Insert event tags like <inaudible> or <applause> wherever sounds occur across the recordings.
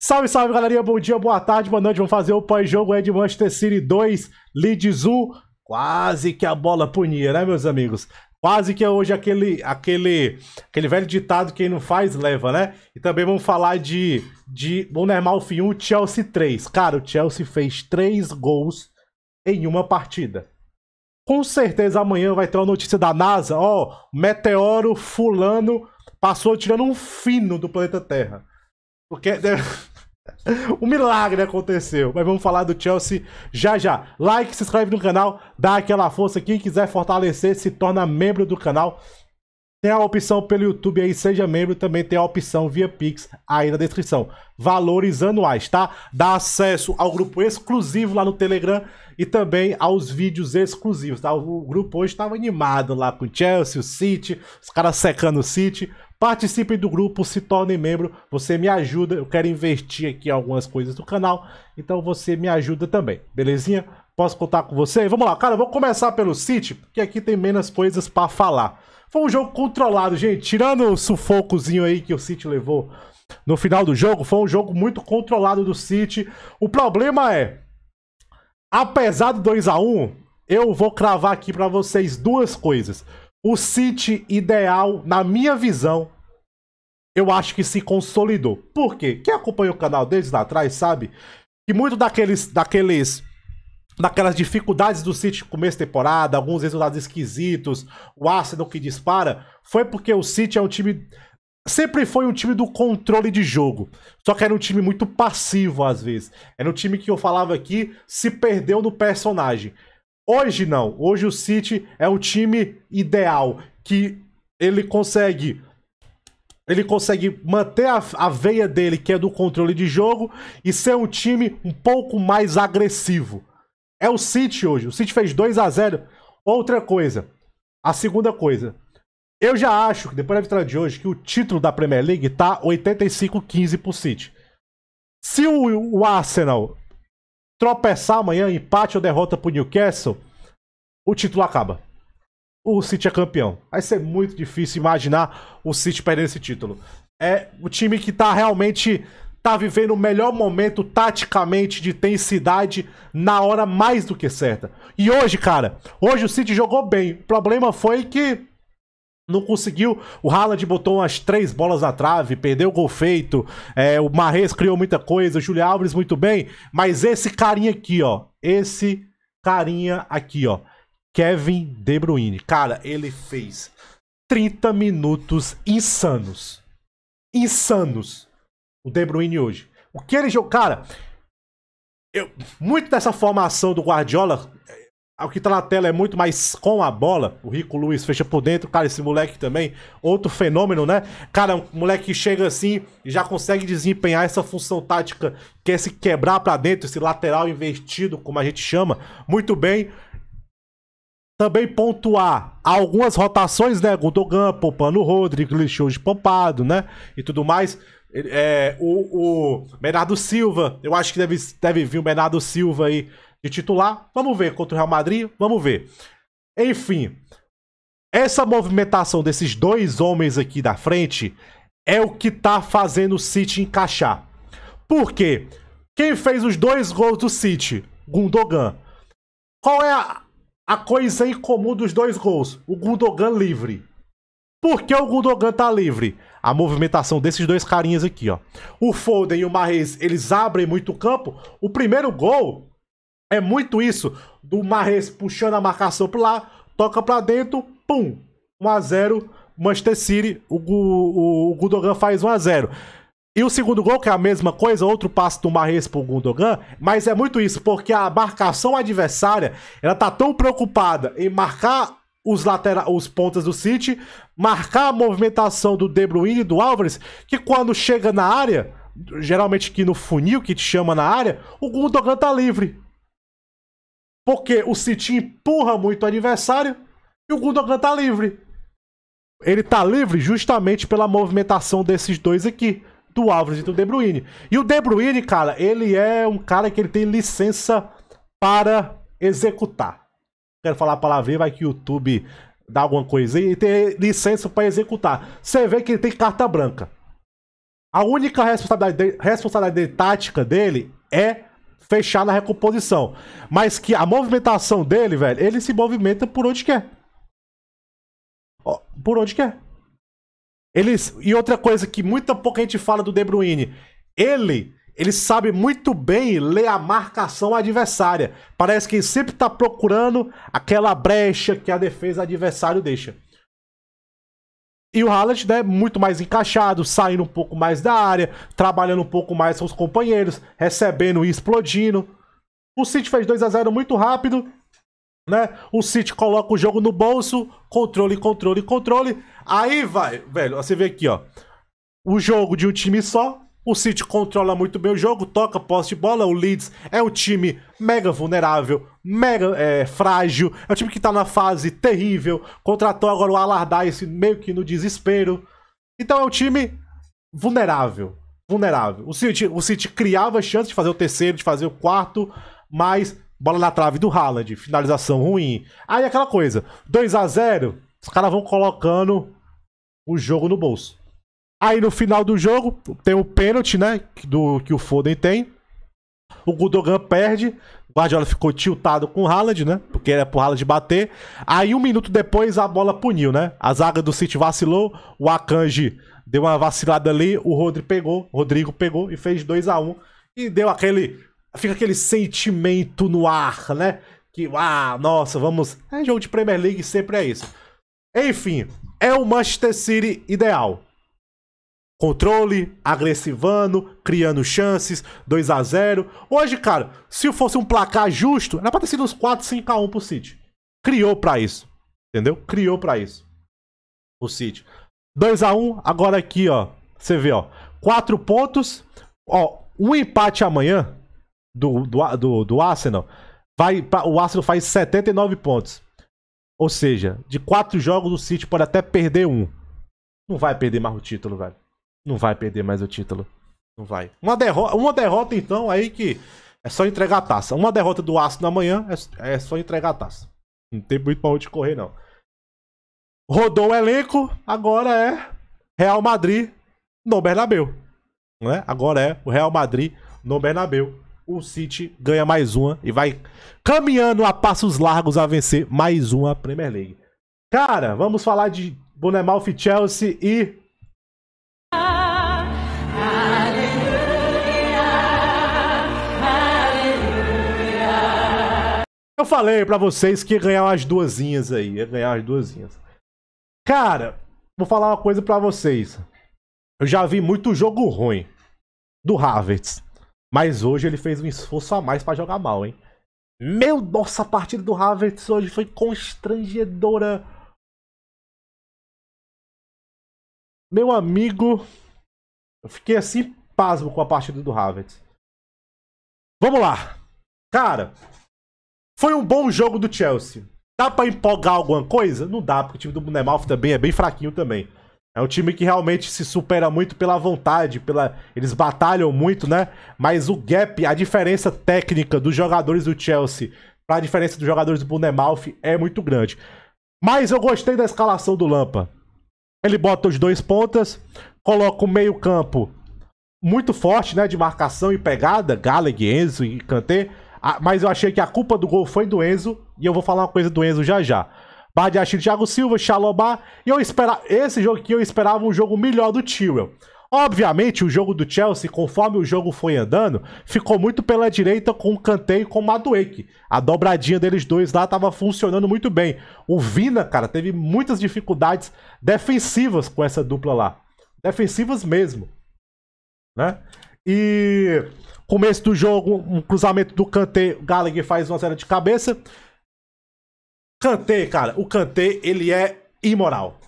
Salve, salve, galerinha. Bom dia, boa tarde, boa noite. Vamos fazer o pós-jogo é de Manchester City 2, Leeds 1. Quase que a bola punia, né, meus amigos? Quase que é hoje aquele, aquele, aquele velho ditado quem não faz leva, né? E também vamos falar de, de Bournemouth 1, Chelsea 3. Cara, o Chelsea fez 3 gols em uma partida. Com certeza amanhã vai ter uma notícia da NASA, ó, meteoro fulano passou tirando um fino do planeta Terra. Porque um <laughs> milagre aconteceu. Mas vamos falar do Chelsea já já. Like, se inscreve no canal, dá aquela força. Quem quiser fortalecer, se torna membro do canal. Tem a opção pelo YouTube aí, seja membro, também tem a opção via Pix aí na descrição. Valores anuais, tá? Dá acesso ao grupo exclusivo lá no Telegram e também aos vídeos exclusivos, tá? O grupo hoje estava animado lá com o Chelsea, o City, os caras secando o City. Participe do grupo, se torne membro, você me ajuda. Eu quero investir aqui algumas coisas do canal, então você me ajuda também, belezinha? Posso contar com você? Vamos lá, cara, vou começar pelo City, porque aqui tem menos coisas para falar. Foi um jogo controlado, gente, tirando o sufocozinho aí que o City levou no final do jogo, foi um jogo muito controlado do City. O problema é, apesar do 2 a 1, eu vou cravar aqui para vocês duas coisas o City ideal, na minha visão, eu acho que se consolidou. Por quê? Quem acompanha o canal desde lá atrás sabe que muito daqueles, daqueles daquelas dificuldades do City no começo de temporada, alguns resultados esquisitos, o Arsenal que dispara, foi porque o City é um time sempre foi um time do controle de jogo. Só que era um time muito passivo às vezes. Era um time que eu falava aqui se perdeu no personagem. Hoje não. Hoje o City é o time ideal que ele consegue ele consegue manter a, a, veia dele, que é do controle de jogo, e ser um time um pouco mais agressivo. É o City hoje. O City fez 2 a 0 Outra coisa. A segunda coisa. Eu já acho, que depois da vitória de hoje, que o título da Premier League tá 85-15 pro City. Se o, o Arsenal tropeçar amanhã, empate ou derrota pro Newcastle, o título acaba. O City é campeão. Vai ser muito difícil imaginar o City perdendo esse título. É o time que tá realmente tá vivendo o melhor momento taticamente de intensidade na hora mais do que certa. E hoje, cara, hoje o City jogou bem. O problema foi que não conseguiu. O Haaland botou umas três bolas na trave, perdeu o gol feito. É, o Marres criou muita coisa, o Julio Alves muito bem. Mas esse carinha aqui, ó. Esse carinha aqui, ó. Kevin De Bruyne. Cara, ele fez 30 minutos insanos. Insanos. O De Bruyne hoje. O que ele jogou. Cara, eu, muito dessa formação do Guardiola, ah, o que tá na tela é muito mais com a bola. O Rico Luiz fecha por dentro. Cara, esse moleque também, outro fenômeno, né? Cara, um moleque que chega assim e já consegue desempenhar essa função tática, que é se quebrar para dentro, esse lateral invertido, como a gente chama, muito bem. Também pontuar algumas rotações, né? Gundogan, poupando o Rodrigo, lixou de poupado, né? E tudo mais. É, o, o Bernardo Silva, eu acho que deve, deve vir o Bernardo Silva aí de titular. Vamos ver contra o Real Madrid, vamos ver. Enfim, essa movimentação desses dois homens aqui da frente é o que tá fazendo o City encaixar. Por quê? Quem fez os dois gols do City? Gundogan. Qual é a, a coisa em comum dos dois gols? O Gundogan livre. Por que o Gundogan tá livre? A movimentação desses dois carinhas aqui, ó. O Foden e o Mahrez, eles abrem muito campo. O primeiro gol é muito isso do Marres puxando a marcação para lá, toca para dentro, pum, 1 a 0 Manchester City, o, o, o Gundogan faz 1 a 0. E o segundo gol, que é a mesma coisa, outro passo do Marres pro Gundogan, mas é muito isso, porque a marcação adversária, ela tá tão preocupada em marcar os laterais, os pontas do City, marcar a movimentação do De Bruyne e do Álvares, que quando chega na área, geralmente aqui no funil que te chama na área, o Gundogan tá livre. Porque o City empurra muito o adversário e o Gundogan tá livre. Ele tá livre justamente pela movimentação desses dois aqui, do Álvares e do De Bruyne. E o De Bruyne, cara, ele é um cara que ele tem licença para executar. Quero falar a palavrinha, vai que o YouTube dá alguma coisa e tem licença para executar. Você vê que ele tem carta branca. A única responsabilidade, responsabilidade tática dele é fechar na recomposição. Mas que a movimentação dele, velho, ele se movimenta por onde quer. Por onde quer. Eles, e outra coisa que muita pouca gente fala do De Bruyne, ele ele sabe muito bem ler a marcação adversária. Parece que ele sempre está procurando aquela brecha que a defesa adversário deixa. E o Haaland é né, muito mais encaixado, saindo um pouco mais da área, trabalhando um pouco mais com os companheiros, recebendo e explodindo. O City fez 2 a 0 muito rápido, né? O City coloca o jogo no bolso, controle, controle, controle. Aí vai, velho, você vê aqui, ó. O jogo de um time só, o City controla muito bem o jogo, toca posse de bola. O Leeds é um time mega vulnerável, mega é, frágil. É um time que tá na fase terrível. Contratou agora o Alardice meio que no desespero. Então é um time vulnerável. Vulnerável. O City, o City criava chance de fazer o terceiro, de fazer o quarto, mas bola na trave do Haaland, finalização ruim. Aí aquela coisa, 2 a 0 os caras vão colocando o jogo no bolso. Aí no final do jogo, tem o pênalti, né? Do, que o Foden tem. O Gudogan perde. O Guardiola ficou tiltado com o Haaland, né? Porque era pro Haaland bater. Aí um minuto depois a bola puniu, né? A zaga do City vacilou. O Akanji deu uma vacilada ali. O Rodrigo pegou. Rodrigo pegou e fez 2 a 1 um, E deu aquele. Fica aquele sentimento no ar, né? Que, ah, nossa, vamos. É jogo de Premier League, sempre é isso. Enfim, é o Manchester City ideal. Controle, agressivando, criando chances, 2 a 0 Hoje, cara, se fosse um placar justo, era pra ter sido uns 4, 5 a 1 pro City. Criou pra isso. Entendeu? Criou pra isso. O City. 2 a 1 agora aqui, ó. Você vê, ó. 4 pontos. Ó, um empate amanhã do, do, do, do Arsenal. Vai, o Arsenal faz 79 pontos. Ou seja, de quatro jogos o City pode até perder um. Não vai perder mais o título, velho não vai perder mais o título. Não vai. Uma, derro uma derrota, então, aí que é só entregar a taça. Uma derrota do Aço na manhã é, é só entregar a taça. Não tem muito pra onde correr, não. Rodou o elenco, agora é Real Madrid no Bernabeu. né Agora é o Real Madrid no Bernabeu. O City ganha mais uma e vai caminhando a passos largos a vencer mais uma Premier League. Cara, vamos falar de Bonemouth Chelsea e Eu falei para vocês que ia ganhar as duasinhas aí. Ia ganhar as duasinhas. Cara, vou falar uma coisa para vocês. Eu já vi muito jogo ruim do Havertz. Mas hoje ele fez um esforço a mais para jogar mal, hein? Meu, nossa, a partida do Havertz hoje foi constrangedora. Meu amigo, eu fiquei assim pasmo com a partida do Havertz. Vamos lá. Cara, foi um bom jogo do Chelsea. Dá para empolgar alguma coisa? Não dá, porque o time do Bournemouth também é bem fraquinho também. É um time que realmente se supera muito pela vontade, pela eles batalham muito, né? Mas o gap, a diferença técnica dos jogadores do Chelsea para a diferença dos jogadores do Bournemouth é muito grande. Mas eu gostei da escalação do Lampa. Ele bota os dois pontas, coloca o meio-campo muito forte, né, de marcação e pegada, Gallagher, Enzo e Kanté a, ah, mas eu achei que a culpa do gol foi do Enzo. E eu vou falar uma coisa do Enzo já já. Badiachir, Thiago Silva, Xalobá. E eu esperava. Esse jogo aqui eu esperava um jogo melhor do Tyrell. Obviamente, o jogo do Chelsea, conforme o jogo foi andando, ficou muito pela direita com o Kanté e com o Madueke. A dobradinha deles dois lá estava funcionando muito bem. O Vina, cara, teve muitas dificuldades defensivas com essa dupla lá. Defensivas mesmo. Né? E começo do jogo, um cruzamento do Kanté, Gallagher faz 1x0 de cabeça. Kanté, cara, o Kanté, ele é imoral.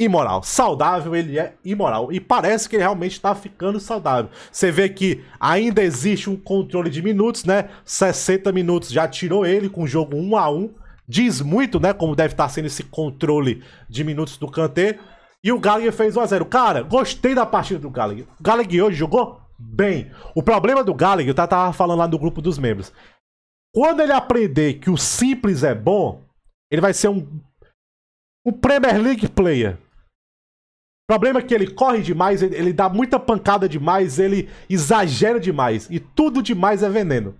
Imoral. Saudável, ele é imoral. E parece que ele realmente tá ficando saudável. Você vê que ainda existe um controle de minutos, né? 60 minutos já tirou ele com o jogo 1 a 1 Diz muito, né? Como deve estar tá sendo esse controle de minutos do Kanté. E o Gallagher fez 1x0. Cara, gostei da partida do Gallagher. O Gallagher hoje jogou bem. O problema do Gallagher, eu tava falando lá no grupo dos membros. Quando ele aprender que o simples é bom, ele vai ser um, um Premier League player. O problema é que ele corre demais, ele, ele dá muita pancada demais, ele exagera demais. E tudo demais é veneno.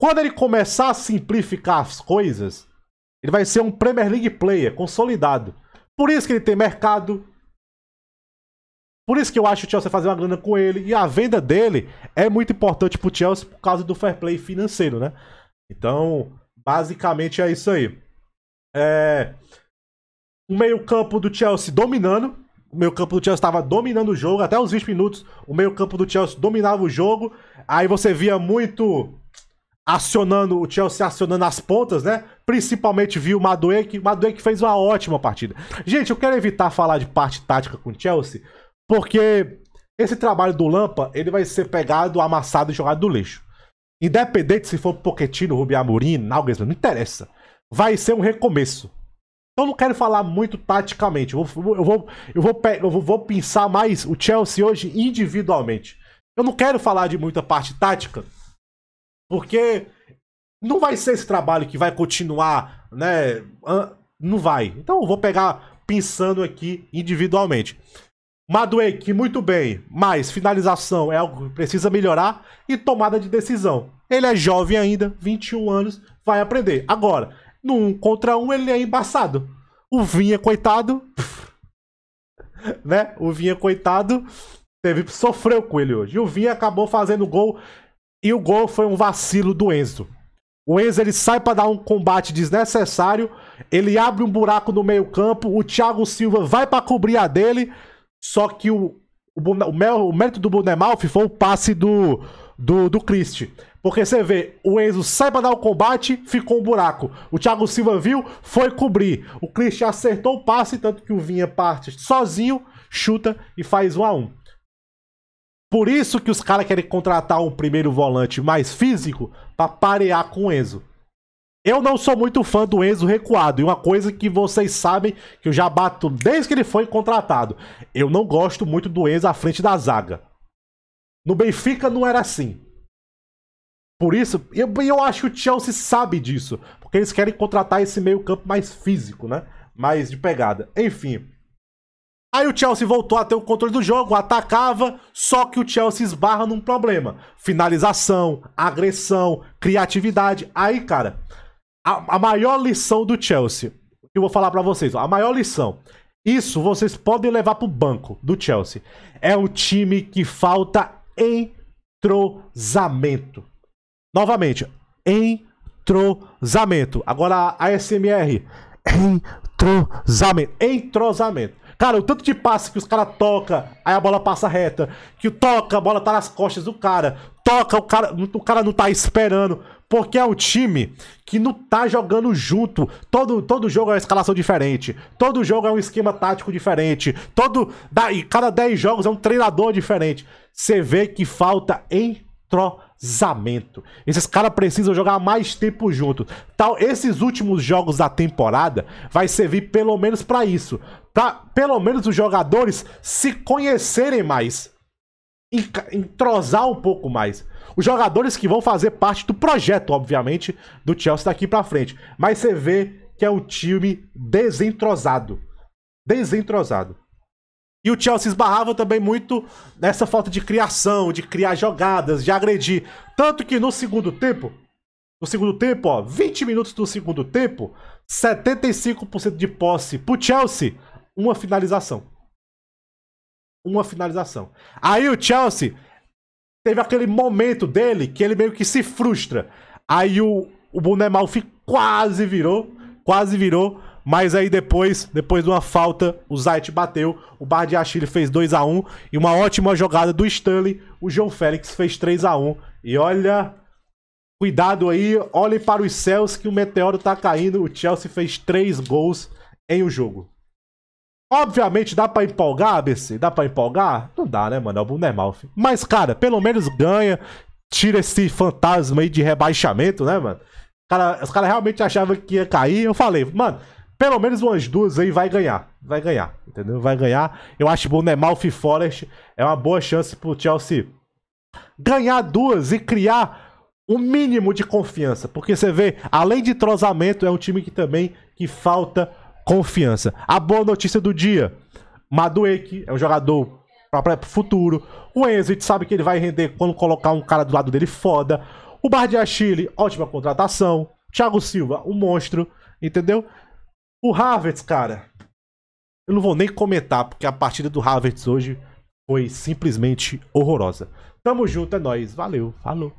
Quando ele começar a simplificar as coisas, ele vai ser um Premier League player consolidado. Por isso que ele tem mercado, por isso que eu acho o Chelsea fazer uma grana com ele. E a venda dele é muito importante pro Chelsea por causa do fair play financeiro, né? Então, basicamente é isso aí. É... O meio-campo do Chelsea dominando. O meio-campo do Chelsea estava dominando o jogo. Até os 20 minutos, o meio-campo do Chelsea dominava o jogo. Aí você via muito acionando, o Chelsea acionando as pontas, né? Principalmente viu o Madueke. O Madueke fez uma ótima partida. Gente, eu quero evitar falar de parte tática com o Chelsea porque esse trabalho do Lampa, ele vai ser pegado, amassado e jogado no lixo. Independente se for Pochettino, Rubi Amorim, Nalgas, não interessa. Vai ser um recomeço. Então não quero falar muito taticamente. Eu vou, eu vou, eu vou, eu vou, vou pensar mais o Chelsea hoje individualmente. Eu não quero falar de muita parte tática, porque não vai ser esse trabalho que vai continuar, né? Não vai. Então eu vou pegar pensando aqui individualmente. Madueque muito bem, mas finalização é algo que precisa melhorar e tomada de decisão. Ele é jovem ainda, 21 anos, vai aprender. Agora, no 1 contra 1 um, ele é embaçado. O Vinha, coitado, <laughs> né? O Vinha, coitado, teve sofreu com ele hoje. E o Vinha acabou fazendo gol e o gol foi um vacilo do Enzo. O Enzo ele sai para dar um combate desnecessário, ele abre um buraco no meio-campo, o Thiago Silva vai para cobrir a dele só que o, o, o, o mérito do Bonemalf foi o passe do, do, do Christie. Porque você vê, o Enzo sai pra dar o combate, ficou um buraco. O Thiago Silva viu, foi cobrir. O Christian acertou o passe, tanto que o Vinha parte sozinho, chuta e faz 1 um a 1 um. Por isso que os caras querem contratar um primeiro volante mais físico para parear com o Enzo. Eu não sou muito fã do Enzo recuado. E uma coisa que vocês sabem, que eu já bato desde que ele foi contratado. Eu não gosto muito do Enzo à frente da zaga. No Benfica não era assim. Por isso, eu, eu acho que o Chelsea sabe disso. Porque eles querem contratar esse meio campo mais físico, né? Mais de pegada. Enfim. Aí o Chelsea voltou a ter o controle do jogo, atacava, só que o Chelsea esbarra num problema. Finalização, agressão, criatividade. Aí, cara, a, a maior lição do Chelsea, que eu vou falar para vocês, ó, a maior lição. Isso vocês podem levar pro banco do Chelsea. É um time que falta entrosamento. Novamente, entrosamento. Agora a SMR. Entrosamento. Entrosamento. Cara, o tanto de passe que os caras tocam, aí a bola passa reta. Que toca, a bola tá nas costas do cara. Toca, o cara, o cara não tá esperando. Porque é o time que não tá jogando junto. Todo, todo jogo é uma escalação diferente. Todo jogo é um esquema tático diferente. Todo. Daí, cada 10 jogos é um treinador diferente. Você vê que falta entrosamento. Esses caras precisam jogar mais tempo junto. Tal, esses últimos jogos da temporada vai servir pelo menos para isso. Pra pelo menos os jogadores se conhecerem mais entrosar um pouco mais. Os jogadores que vão fazer parte do projeto, obviamente, do Chelsea daqui para frente. Mas você vê que é um time desentrosado. Desentrosado. E o Chelsea esbarrava também muito nessa falta de criação, de criar jogadas, de agredir. Tanto que no segundo tempo, no segundo tempo, ó, 20 minutos do segundo tempo, 75% de posse pro Chelsea, uma finalização uma finalização. Aí o Chelsea teve aquele momento dele que ele meio que se frustra. Aí o, o Boné quase virou, quase virou, mas aí depois, depois de uma falta, o Zayt bateu, o Bardiachile fez 2 a 1 e uma ótima jogada do Stanley, o João Félix fez 3 a 1 E olha, cuidado aí, olhe para os céus que o meteoro tá caindo, o Chelsea fez 3 gols em um jogo. Obviamente, dá pra empolgar, ABC? Dá pra empolgar? Não dá, né, mano? É o mundo é mal, filho. Mas, cara, pelo menos ganha. Tira esse fantasma aí de rebaixamento, né, mano? Cara, os caras realmente achavam que ia cair. Eu falei, mano, pelo menos umas duas aí vai ganhar. Vai ganhar, entendeu? Vai ganhar. Eu acho que o Nemalfi Forest é uma boa chance pro Chelsea ganhar duas e criar o um mínimo de confiança. Porque você vê, além de trozamento, é um time que também que falta confiança. A boa notícia do dia: Madueke é um jogador para futuro. O Enzo, a gente sabe que ele vai render quando colocar um cara do lado dele foda. O Bardiachile, ótima contratação. Thiago Silva, um monstro, entendeu? O Havertz, cara, eu não vou nem comentar, porque a partida do Havertz hoje foi simplesmente horrorosa. Tamo junto, é nóis. Valeu, falou.